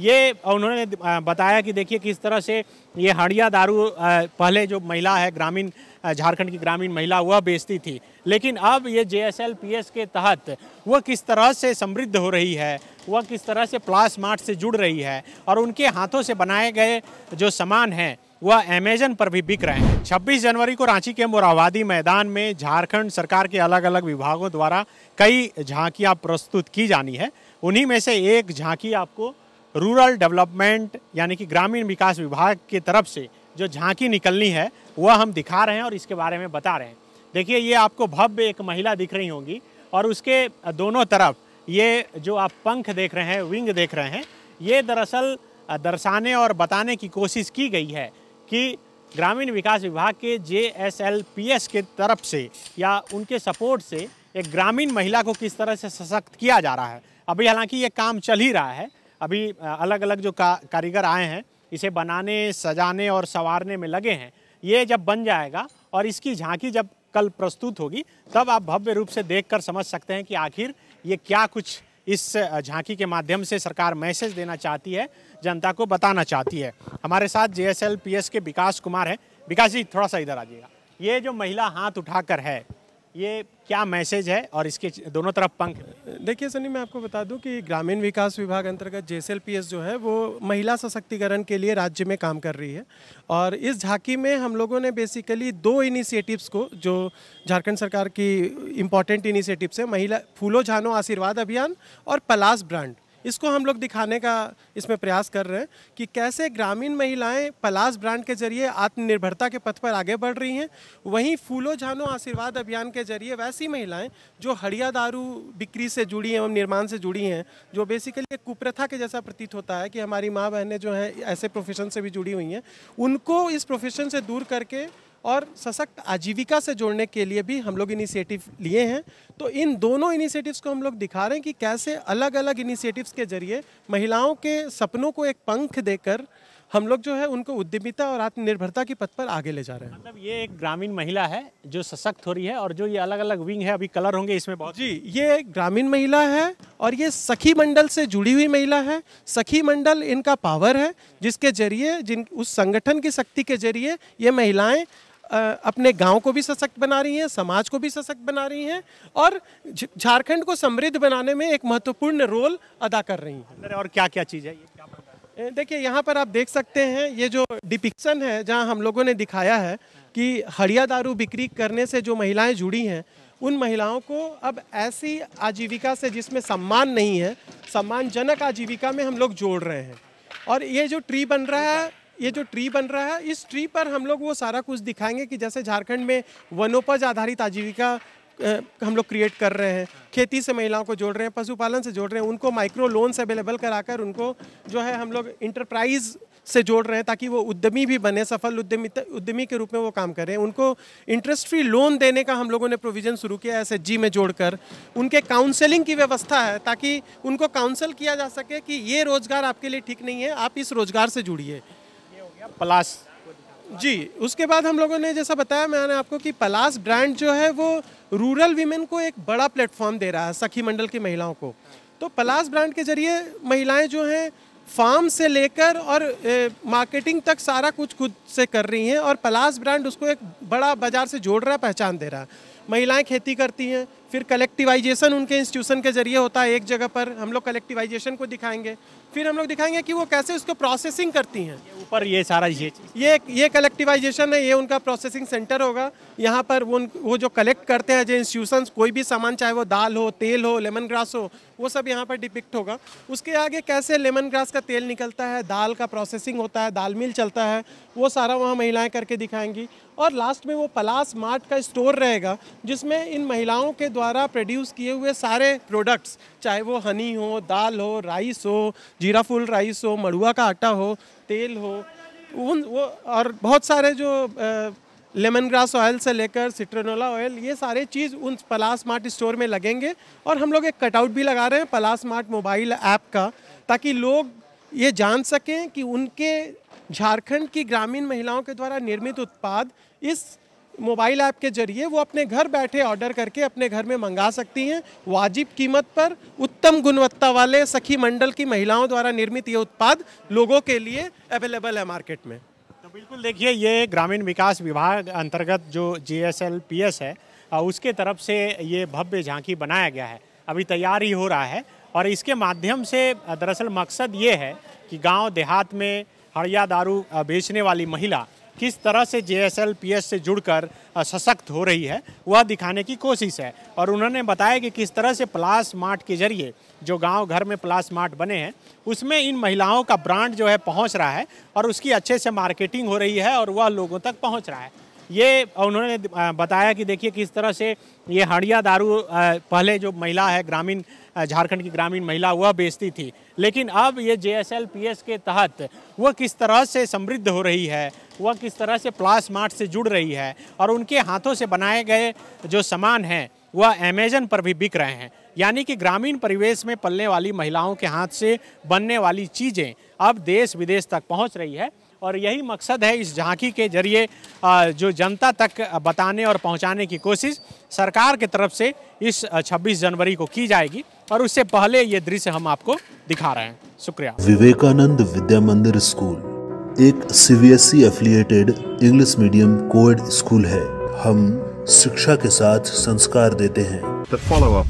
ये उन्होंने बताया कि देखिए किस तरह से ये हड़िया दारू पहले जो महिला है ग्रामीण झारखंड की ग्रामीण महिला वह बेचती थी लेकिन अब ये जे एस के तहत वह किस तरह से समृद्ध हो रही है वह किस तरह से प्लास मार्ट से जुड़ रही है और उनके हाथों से बनाए गए जो सामान हैं वह अमेजन पर भी बिक रहे हैं 26 जनवरी को रांची के मोरावादी मैदान में झारखंड सरकार के अलग अलग विभागों द्वारा कई झांकियां प्रस्तुत की जानी है उन्हीं में से एक झांकी आपको रूरल डेवलपमेंट यानी कि ग्रामीण विकास विभाग की तरफ से जो झांकी निकलनी है वह हम दिखा रहे हैं और इसके बारे में बता रहे हैं देखिए ये आपको भव्य एक महिला दिख रही होगी और उसके दोनों तरफ ये जो आप पंख देख रहे हैं विंग देख रहे हैं ये दरअसल दर्शाने और बताने की कोशिश की गई है कि ग्रामीण विकास विभाग के J S L P S के तरफ से या उनके सपोर्ट से एक ग्रामीण महिला को किस तरह से सशक्त किया जा रहा है अभी हालांकि ये काम चल ही रहा है अभी अलग अलग जो का, कारीगर आए हैं इसे बनाने सजाने और संवारने में लगे हैं ये जब बन जाएगा और इसकी झांकी जब कल प्रस्तुत होगी तब आप भव्य रूप से देख समझ सकते हैं कि आखिर ये क्या कुछ इस झांकी के माध्यम से सरकार मैसेज देना चाहती है जनता को बताना चाहती है हमारे साथ जे एस के विकास कुमार हैं विकास जी थोड़ा सा इधर आ जाइएगा ये जो महिला हाथ उठाकर है ये क्या मैसेज है और इसके दोनों तरफ पंख देखिए सनी मैं आपको बता दूं कि ग्रामीण विकास विभाग अंतर्गत जे जो है वो महिला सशक्तिकरण के लिए राज्य में काम कर रही है और इस झांकी में हम लोगों ने बेसिकली दो इनिशिएटिव्स को जो झारखंड सरकार की इम्पॉर्टेंट इनिशिएटिव्स है महिला फूलो झानो आशीर्वाद अभियान और पलास ब्रांड इसको हम लोग दिखाने का इसमें प्रयास कर रहे हैं कि कैसे ग्रामीण महिलाएं पलास ब्रांड के जरिए आत्मनिर्भरता के पथ पर आगे बढ़ रही हैं वहीं फूलो झानो आशीर्वाद अभियान के जरिए वैसी महिलाएं जो हड़िया दारू बिक्री से जुड़ी हैं एवं निर्माण से जुड़ी हैं जो बेसिकली एक कुप्रथा के जैसा प्रतीत होता है कि हमारी माँ बहनें जो हैं ऐसे प्रोफेशन से भी जुड़ी हुई हैं उनको इस प्रोफेशन से दूर करके और सशक्त आजीविका से जोड़ने के लिए भी हम लोग इनिशिएटिव लिए हैं तो इन दोनों इनिशिएटिव्स को हम लोग दिखा रहे हैं कि कैसे अलग अलग इनिशिएटिव्स के जरिए महिलाओं के सपनों को एक पंख देकर हम लोग जो है उनको उद्यमिता और आत्मनिर्भरता की पथ पर आगे ले जा रहे हैं मतलब ये एक ग्रामीण महिला है जो सशक्त हो रही है और जो ये अलग अलग विंग है अभी कलर होंगे इसमें बहुत जी ये ग्रामीण महिला है और ये सखी मंडल से जुड़ी हुई महिला है सखी मंडल इनका पावर है जिसके जरिए जिन उस संगठन की शक्ति के जरिए ये महिलाएं अपने गांव को भी सशक्त बना रही हैं समाज को भी सशक्त बना रही हैं और झारखंड को समृद्ध बनाने में एक महत्वपूर्ण रोल अदा कर रही हैं और क्या क्या चीज़ है देखिए यहाँ पर आप देख सकते हैं ये जो डिपिक्शन है जहाँ हम लोगों ने दिखाया है कि हड़िया दारू बिक्री करने से जो महिलाएं जुड़ी हैं उन महिलाओं को अब ऐसी आजीविका से जिसमें सम्मान नहीं है सम्मानजनक आजीविका में हम लोग जोड़ रहे हैं और ये जो ट्री बन रहा है ये जो ट्री बन रहा है इस ट्री पर हम लोग वो सारा कुछ दिखाएंगे कि जैसे झारखंड में वनोपज आधारित आजीविका हम लोग क्रिएट कर रहे हैं खेती से महिलाओं को जोड़ रहे हैं पशुपालन से जोड़ रहे हैं उनको माइक्रो लोन्स अवेलेबल कराकर उनको जो है हम लोग इंटरप्राइज से जोड़ रहे हैं ताकि वो उद्यमी भी बने सफल उद्यमी उद्यमी के रूप में वो काम करें उनको इंटरेस्ट फ्री लोन देने का हम लोगों ने प्रोविज़न शुरू किया एस एच में जोड़कर उनके काउंसलिंग की व्यवस्था है ताकि उनको काउंसल किया जा सके कि ये रोज़गार आपके लिए ठीक नहीं है आप इस रोज़गार से जुड़िए पलास जी उसके बाद हम लोगों ने जैसा बताया मैंने आपको कि पलास ब्रांड जो है वो रूरल वीमेन को एक बड़ा प्लेटफॉर्म दे रहा है सखी मंडल की महिलाओं को तो पलास ब्रांड के जरिए महिलाएं जो हैं फार्म से लेकर और ए, मार्केटिंग तक सारा कुछ खुद से कर रही हैं और पलास ब्रांड उसको एक बड़ा बाजार से जोड़ रहा है पहचान दे रहा है महिलाएं खेती करती हैं फिर कलेक्टिवाइजेशन उनके इंस्टीट्यूशन के जरिए होता है एक जगह पर हम लोग कलेक्टिवाइजेशन को दिखाएंगे फिर हम लोग दिखाएंगे कि वो कैसे उसको प्रोसेसिंग करती हैं ऊपर ये सारा ये ये ये कलेक्टिवाइजेशन है ये उनका प्रोसेसिंग सेंटर होगा यहाँ पर वो वो जो कलेक्ट करते हैं जो इंस्टीट्यूशन कोई भी सामान चाहे वो दाल हो तेल हो लेमन ग्रास हो वो सब यहाँ पर डिपिक्ट होगा उसके आगे कैसे लेमन ग्रास का तेल निकलता है दाल का प्रोसेसिंग होता है दाल मिल चलता है वो सारा वहाँ महिलाएँ करके दिखाएंगी और लास्ट में वो पलास मार्ट का स्टोर रहेगा जिसमें इन महिलाओं के द्वारा प्रोड्यूस किए हुए सारे प्रोडक्ट्स चाहे वो हनी हो दाल हो राइस हो जीरा फुल राइस हो मड़ुआ का आटा हो तेल हो उन वो और बहुत सारे जो लेमन ग्रास ऑयल से लेकर सिट्रोनोला ऑयल ये सारे चीज़ उन पलास स्मार्ट स्टोर में लगेंगे और हम लोग एक कटआउट भी लगा रहे हैं पलास स्मार्ट मोबाइल ऐप का ताकि लोग ये जान सकें कि उनके झारखंड की ग्रामीण महिलाओं के द्वारा निर्मित उत्पाद इस मोबाइल ऐप के जरिए वो अपने घर बैठे ऑर्डर करके अपने घर में मंगा सकती हैं वाजिब कीमत पर उत्तम गुणवत्ता वाले सखी मंडल की महिलाओं द्वारा निर्मित ये उत्पाद लोगों के लिए अवेलेबल है मार्केट में तो बिल्कुल देखिए ये ग्रामीण विकास विभाग अंतर्गत जो जी है उसके तरफ से ये भव्य झांकी बनाया गया है अभी तैयार ही हो रहा है और इसके माध्यम से दरअसल मकसद ये है कि गांव देहात में हड़िया दारू बेचने वाली महिला किस तरह से J S L P S से जुड़कर सशक्त हो रही है वह दिखाने की कोशिश है और उन्होंने बताया कि किस तरह से प्लास मार्ट के जरिए जो गांव घर में प्लास मार्ट बने हैं उसमें इन महिलाओं का ब्रांड जो है पहुंच रहा है और उसकी अच्छे से मार्केटिंग हो रही है और वह लोगों तक पहुंच रहा है ये उन्होंने बताया कि देखिए किस तरह से ये हड़िया दारू पहले जो महिला है ग्रामीण झारखंड की ग्रामीण महिला वह बेचती थी लेकिन अब ये J S L P S के तहत वह किस तरह से समृद्ध हो रही है वह किस तरह से प्लास मार्ट से जुड़ रही है और उनके हाथों से बनाए गए जो सामान हैं वह अमेजन पर भी बिक रहे हैं यानी कि ग्रामीण परिवेश में पलने वाली महिलाओं के हाथ से बनने वाली चीज़ें अब देश विदेश तक पहुंच रही है और यही मकसद है इस झांकी के जरिए जो जनता तक बताने और पहुंचाने की कोशिश सरकार की तरफ से इस 26 जनवरी को की जाएगी और उससे पहले ये दृश्य हम आपको दिखा रहे हैं शुक्रिया विवेकानंद विद्या मंदिर स्कूल एक CBSE affiliated English medium coed school है हम शिक्षा के साथ संस्कार देते हैं